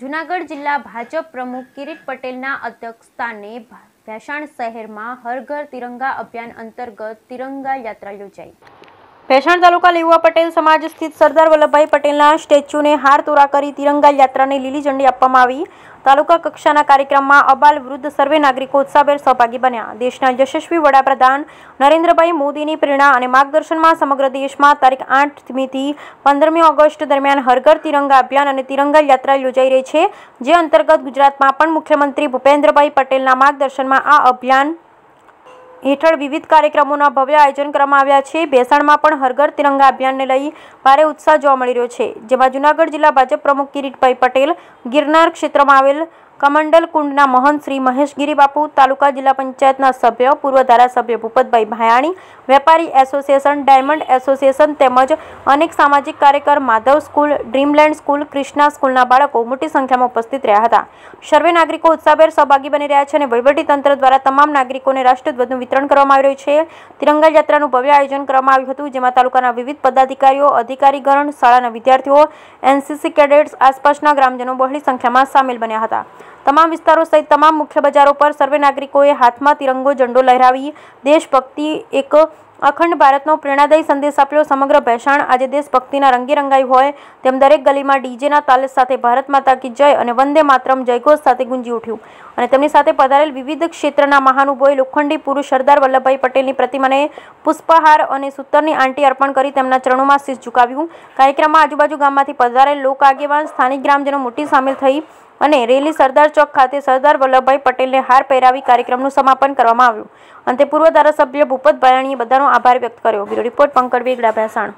જુનાગઢ જિલ્લા ભાજપ પ્રમુખ કિરીટ પટેલના અધ્યક્ષસ્થાને ભેસાણ શહેરમાં હરઘર ઘર તિરંગા અભિયાન અંતર્ગત તિરંગા યાત્રા યોજાઈ ભેસાણ તાલુકા લેવા પટેલ સમાજ સ્થિત સરદાર વલ્લભભાઈ પટેલના સ્ટેચ્યુને હાર તોરા કરી તિરંગા યાત્રાને લીલી ઝંડી આપવામાં આવી તાલુકા કક્ષાના કાર્યક્રમમાં અબાલ વૃદ્ધ સર્વે નાગરિકો ઉત્સાહભેર સહભાગી બન્યા દેશના યશસ્વી વડાપ્રધાન નરેન્દ્રભાઈ મોદીની પ્રેરણા અને માર્ગદર્શનમાં સમગ્ર દેશમાં તારીખ આઠમીથી પંદરમી ઓગસ્ટ દરમિયાન હરઘર તિરંગા અભિયાન અને તિરંગા યાત્રા યોજાઈ રહી છે જે અંતર્ગત ગુજરાતમાં પણ મુખ્યમંત્રી ભૂપેન્દ્રભાઈ પટેલના માર્ગદર્શનમાં આ અભિયાન હેઠળ વિવિધ કાર્યક્રમોના ભવ્ય આયોજન કરવામાં આવ્યા છે બેસાણમાં પણ હરઘર તિરંગા અભિયાનને લઈ ભારે ઉત્સાહ જોવા મળી રહ્યો છે જેમાં જૂનાગઢ જિલ્લા ભાજપ પ્રમુખ કિરીટભાઈ પટેલ ગિરનાર ક્ષેત્રમાં આવેલ કમંડલ કુંડના મહંત શ્રી મહેશગીરી બાપુ તાલુકા જિલ્લા પંચાયતના સભ્યો પૂર્વ ધારાસભ્ય ભૂપતભાઈ ભાયાણી વેપારી એસોસિએશન ડાયમંડ એસોસિએશન તેમજ અનેક સામાજિક કાર્યકર Madhav school dreamland school Krishna સ્કૂલના બાળકો મોટી સંખ્યામાં ઉપસ્થિત રહ્યા હતા સર્વે નાગરિકો ઉત્સાહભેર સહભાગી બની રહ્યા છે અને વહીવટીતંત્ર દ્વારા તમામ નાગરિકોને રાષ્ટ્રધ્વજનું વિતરણ કરવામાં આવી રહ્યું છે તિરંગા યાત્રાનું ભવ્ય આયોજન કરવામાં આવ્યું હતું જેમાં તાલુકાના વિવિધ પદાધિકારીઓ અધિકારીગણ શાળાના વિદ્યાર્થીઓ એનસીસી કેડેટ્સ આસપાસના ગ્રામજનો બહોળી સંખ્યામાં સામેલ બન્યા હતા તમામ વિસ્તારો સહિત તમામ મુખ્ય બજારો પર સર્વે નાગરિકોએ હાથમાં તિરંગો જંડો લહેરાવી દેશભક્તિ એક અખંડ ભારતનો પ્રેરણાદાયી સંદેશ આપ્યો સમગ્ર પહેસાણ આજે દેશભક્તિના રંગીરંગાઈ હોય તેમ દરેક ગલીમાં ડીજેના તાલે સાથે ભારત માતાકી જય અને વંદે માતરમ જયઘોષ સાથે ગુંજી ઉઠ્યું અને તેમની સાથે પધારેલ વિવિધ ક્ષેત્રના મહાનુભાવોય લોખંડી પુરુષ સરદાર વલ્લભભાઈ પટેલની પ્રતિમાને પુષ્પહાર અને સૂતર્ની આંટી અર્પણ કરી તેમના ચરણોમાં શીશ ઝુકાવ્યું કાર્યક્રમમાં આજુબાજુ ગામમાંથી પધારેલ લોકો આગેવાન સ્થાનિક ગ્રામજનો મોટી સામેલ થઈ અને રેલી સરદાર ચોક ખાતે સરદાર વલ્લભભાઈ પટેલને હાર પહેરાવી કાર્યક્રમનું સમાપન કરવામાં આવ્યું અંતે પૂર્વ ધારાસભ્ય ભૂપત ભાયાણીએ બધાનો આભાર વ્યક્ત કર્યો રિપોર્ટ પંકજ વેગડા ભેસાણ